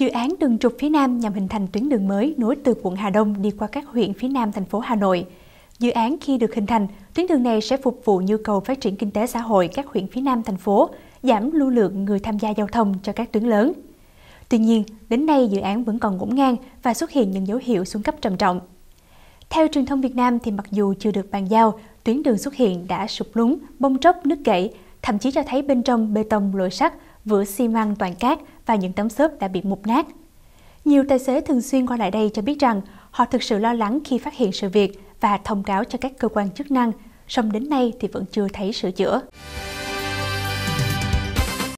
Dự án đường trục phía Nam nhằm hình thành tuyến đường mới nối từ quận Hà Đông đi qua các huyện phía Nam thành phố Hà Nội. Dự án khi được hình thành, tuyến đường này sẽ phục vụ nhu cầu phát triển kinh tế xã hội các huyện phía Nam thành phố, giảm lưu lượng người tham gia giao thông cho các tuyến lớn. Tuy nhiên, đến nay dự án vẫn còn ngổn ngang và xuất hiện những dấu hiệu xuống cấp trầm trọng. Theo truyền thông Việt Nam thì mặc dù chưa được bàn giao, tuyến đường xuất hiện đã sụp lún, bong tróc, nứt gãy, thậm chí cho thấy bên trong bê tông lội sắt, vữa xi măng toàn cát và những tấm xốp đã bị mục nát. Nhiều tài xế thường xuyên qua lại đây cho biết rằng họ thực sự lo lắng khi phát hiện sự việc và thông báo cho các cơ quan chức năng, song đến nay thì vẫn chưa thấy sửa chữa.